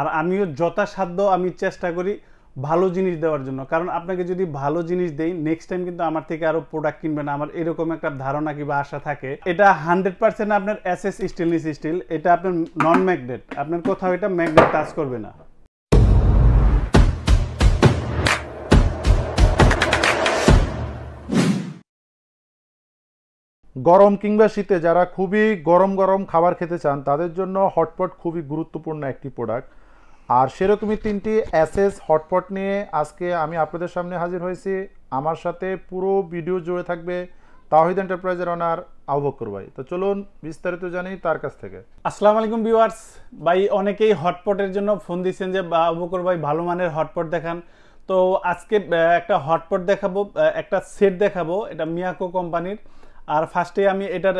আর আমিও যথাসাধ্য আমি চেষ্টা করি ভালো জিনিস দেওয়ার জন্য কারণ আপনাকে যদি ভালো জিনিস দেই নেক্সট টাইম কিন্তু আমার থেকে আরও প্রোডাক্ট কিনবেন আমার এরকম একটা ধারণা কিংবা আশা থাকে এটা হান্ড্রেড পার্সেন্ট আপনার এস স্টেনলেস স্টিল এটা আপনার নন ম্যাগনেট আপনার কোথাও এটা ম্যাগনেট টাচ করবে না গরম কিংবা শীতে যারা খুবই গরম গরম খাবার খেতে চান তাদের জন্য হটপট খুবই গুরুত্বপূর্ণ একটি প্রোডাক্ট আর সেরকমই তিনটি অ্যাসেস হটপট নিয়ে আজকে আমি আপনাদের সামনে হাজির হয়েছি আমার সাথে পুরো ভিডিও জুড়ে থাকবে তাহিদ এন্টারপ্রাইজের অনার আহ্বক করবাই তো চলুন বিস্তারিত জানি তার কাছ থেকে আসসালামু আলাইকুম ভিউয়ার্স ভাই অনেকেই হটপটের জন্য ফোন দিচ্ছেন যে আবুকর ভাই ভালো মানের হটপট দেখান তো আজকে একটা হটপট দেখাবো একটা সেট দেখাবো এটা মিয়াকো কোম্পানির আর ফার্স্টে আমি এটার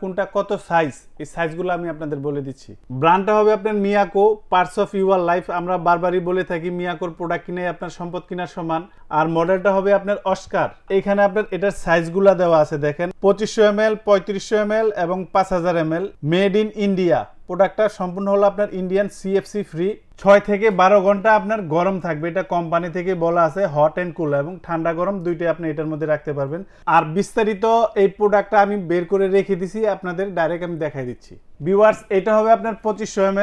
কোনটা কত সাইজ এই সাইজগুলো আমি আপনাদের বলে দিচ্ছি ব্র্যান্ডটা হবে আপনার Miyako parts of your life আমরা বারবারই বলে থাকি মিয়াকোর প্রোডাক্ট কিনে আপনার সম্পদ কেনার সমান আর মডেলটা হবে আপনার অস্কার এখানে আপনার এটার সাইজগুলো দেওয়া আছে দেখেন পঁচিশশো এম এল পঁয়ত্রিশশো এম এল এবং পাঁচ হাজার M L made in India প্রোডাক্টটা সম্পূর্ণ হলো আপনার ইন্ডিয়ান সিএফসি ফ্রি ছয় থেকে বারো ঘন্টা আপনার গরম থাকবে এটা কোম্পানি থেকে বলা আছে হট অ্যান্ড কুল এবং ঠান্ডা গরম দুইটাই আপনি এটার মধ্যে রাখতে পারবেন আর বিস্তারিত এই প্রোডাক্টটা আমি বের করে রেখে দিছি আপনাদের ডাইরেক্ট আমি দেখাই দিচ্ছি ভিওয়ার্স এটা হবে আপনার পঁচিশশো এম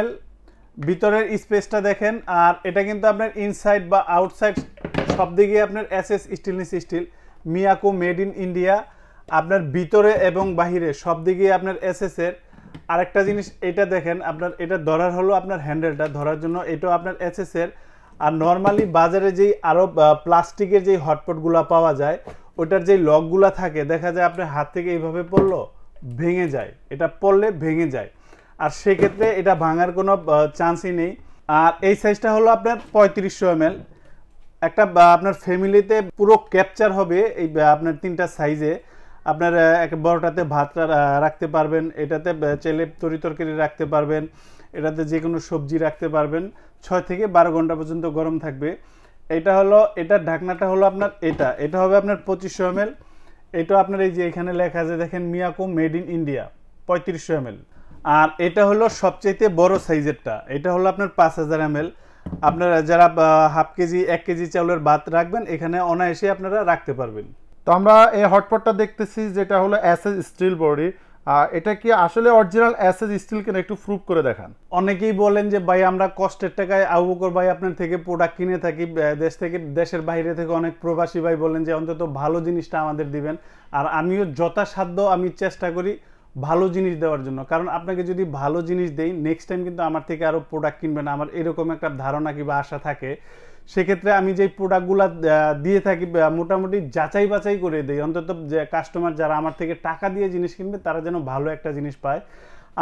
ভিতরের স্পেসটা দেখেন আর এটা কিন্তু আপনার ইনসাইড বা আউটসাইড সব দিকে আপনার S S stainless steel Miyako made in India আপনার ভিতরে এবং বাহিরে সব দিকে আপনার এস এর আরেকটা জিনিস এটা দেখেন আপনার এটা ধরার হলো আপনার হ্যান্ডেলটা ধরার জন্য এটা আপনার এসএস এর আর নর্মালি বাজারে যেই আরো প্লাস্টিকের যেই হটপটগুলো পাওয়া যায় ওটার যেই লকগুলো থাকে দেখা যায় আপনার হাত থেকে এইভাবে পড়লো ভেঙে যায় এটা পড়লে ভেঙে যায় আর সেক্ষেত্রে এটা ভাঙার কোনো চান্সই নেই আর এই সাইজটা হলো আপনার পঁয়ত্রিশশো এম একটা আপনার ফ্যামিলিতে পুরো ক্যাপচার হবে এই আপনার তিনটা সাইজে আপনার এক বড়টাতে ভাত রাখতে পারবেন এটাতে চেলে তরি তরকারি রাখতে পারবেন এটাতে যে কোনো সবজি রাখতে পারবেন ছয় থেকে বারো ঘন্টা পর্যন্ত গরম থাকবে এটা হলো এটা ঢাকনাটা হলো আপনার এটা এটা হবে আপনার পঁচিশশো এম এটা আপনার এই যে এখানে লেখা আছে দেখেন মিয়াকো মেড ইন ইন্ডিয়া পঁয়ত্রিশশো এম আর এটা হলো সবচেয়ে বড় সাইজেরটা এটা হলো আপনার পাঁচ হাজার এম আপনারা যারা হাফ কেজি এক কেজি চাউলের ভাত রাখবেন এখানে অনায়াসে আপনারা রাখতে পারবেন তো আমরা এই হটপটটা দেখতেছি যেটা হলো অ্যাসেজ স্টিল বডি এটা কি আসলে অরিজিনাল অ্যাসেজ স্টিল কিনা একটু প্রুফ করে দেখান অনেকেই বলেন যে ভাই আমরা কষ্টের টাকায় আবু ভাই আপনার থেকে প্রোডাক্ট কিনে থাকি দেশ থেকে দেশের বাইরে থেকে অনেক প্রবাসী ভাই বলেন যে অন্তত ভালো জিনিসটা আমাদের দিবেন আর আমিও যথাসাধ্য আমি চেষ্টা করি ভালো জিনিস দেওয়ার জন্য কারণ আপনাকে যদি ভালো জিনিস দেই নেক্সট টাইম কিন্তু আমার থেকে আরও প্রোডাক্ট কিনবে না আমার এরকম একটা ধারণা কিংবা আশা থাকে সেক্ষেত্রে আমি যেই প্রোডাক্টগুলো দিয়ে থাকি মোটামুটি যাচাই বাছাই করে দিই অন্তত যে কাস্টমার যারা আমার থেকে টাকা দিয়ে জিনিস কিনবে তারা যেন ভালো একটা জিনিস পায়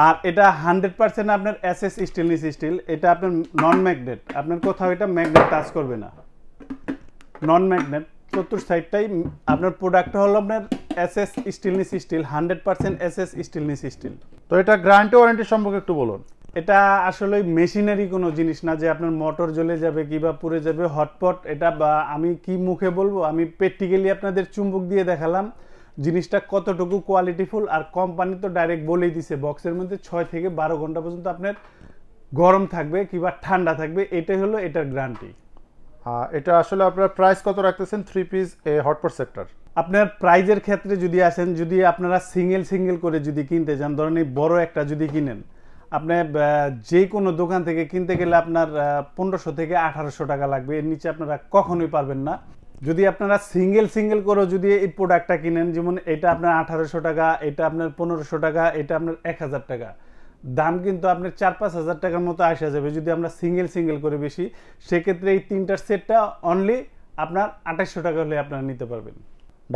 আর এটা হান্ড্রেড পার্সেন্ট আপনার অ্যাসেস স্টেনলেস স্টিল এটা আপনার নন ম্যাগনেট আপনার কোথাও এটা ম্যাগনেট টাচ করবে না নন ম্যাগনেট চতুর্থ সাইডটাই আপনার প্রোডাক্টটা হলো আপনার S S stainless steel hundred percent S S stainless steel তো এটা গ্যারান্টি ওয়ারেন্টি সম্পর্কে একটু বলুন এটা আসলে মেশিনারি কোনো জিনিস না যে আপনার মোটর জ্বলে যাবে কি বা পুড়ে যাবে হটপট এটা বা আমি কি মুখে বলবো আমি প্র্যাকটিক্যালি আপনাদের চুম্বক দিয়ে দেখালাম জিনিসটা কতটুকু কোয়ালিটিফুল আর কোম্পানি তো ডাইরেক্ট বলেই দিছে বক্সের মধ্যে ছয় থেকে বারো ঘন্টা পর্যন্ত আপনার গরম থাকবে কিবা ঠান্ডা থাকবে এটাই হলো এটার গ্যারান্টি এটা আসলে আপনার প্রাইস কত রাখতেছেন থ্রি পিস হটপট সেক্টর আপনার প্রাইজের ক্ষেত্রে যদি আসেন যদি আপনারা সিঙ্গেল সিঙ্গেল করে যদি কিনতে চান ধরেন এই বড় একটা যদি কিনেন আপনি যে কোনো দোকান থেকে কিনতে গেলে আপনার পনেরোশো থেকে আঠারোশো টাকা লাগবে এর নিচে আপনারা কখনোই পারবেন না যদি আপনারা সিঙ্গেল সিঙ্গেল করে যদি এই প্রোডাক্টটা কিনেন যেমন এটা আপনার আঠারোশো টাকা এটা আপনার পনেরোশো টাকা এটা আপনার এক হাজার টাকা দাম কিন্তু আপনার চার পাঁচ হাজার টাকার মতো আসা যাবে যদি আমরা সিঙ্গেল সিঙ্গেল করে বেশি সেক্ষেত্রে এই তিনটার সেটটা অনলি আপনার আঠাশশো টাকা হলে আপনারা নিতে পারবেন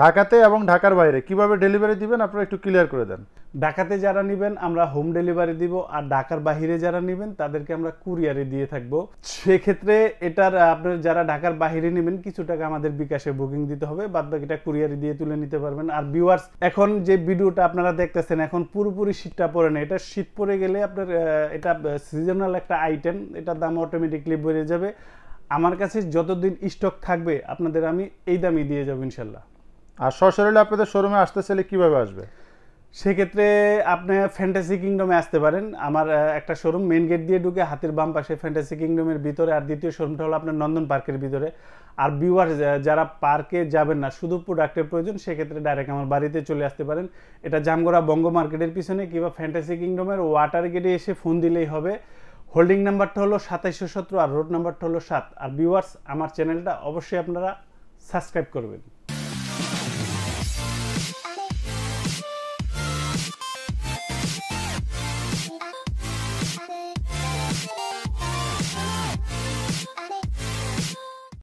ঢাকাতে এবং ঢাকার বাইরে কিভাবে ডেলিভারি দিবেন আপনারা একটু ক্লিয়ার করে দেন ঢাকাতে যারা নেবেন আমরা হোম ডেলিভারি দিব আর ঢাকার বাহিরে যারা নেবেন তাদেরকে আমরা কুরিয়ারে দিয়ে থাকব সেক্ষেত্রে এটার আপনার যারা ঢাকার বাহিরে নেবেন কিছু টাকা আমাদের বিকাশে বুকিং দিতে হবে বাদ বাকিটা কুরিয়ারে দিয়ে তুলে নিতে পারবেন আর ভিউয়ার্স এখন যে ভিডিওটা আপনারা দেখতেছেন এখন পুরোপুরি শীতটা পড়ে না এটা শীত পড়ে গেলে আপনার এটা সিজনাল একটা আইটেম এটার দাম অটোমেটিকলি বেড়ে যাবে আমার কাছে যতদিন স্টক থাকবে আপনাদের আমি এই দামই দিয়ে যাবো ইনশাল্লাহ আর সশরীরে আপনাদের শোরুমে আসতে চাইলে কীভাবে আসবে সেক্ষেত্রে আপনি ফ্যান্টাসি কিংডমে আসতে পারেন আমার একটা শোরুম মেন গেট দিয়ে ঢুকে হাতের বাম পাশে ফ্যান্টাসি কিংডমের ভিতরে আর দ্বিতীয় শোরুমটা হলো আপনার নন্দন পার্কের ভিতরে আর বিওয়ার যারা পার্কে যাবেন না শুধু প্রোডাক্টের প্রয়োজন সেক্ষেত্রে ডাইরেক্ট আমার বাড়িতে চলে আসতে পারেন এটা জামগোড়া বঙ্গ মার্কেটের পিছনে কিংবা ফ্যান্টাসি কিংডমের ওয়াটার গেটে এসে ফোন দিলেই হবে হোল্ডিং নাম্বারটা হলো সাতাইশশো সতেরো আর রোড নাম্বারটা হলো সাত আর বিওয়ার্স আমার চ্যানেলটা অবশ্যই আপনারা সাবস্ক্রাইব করবেন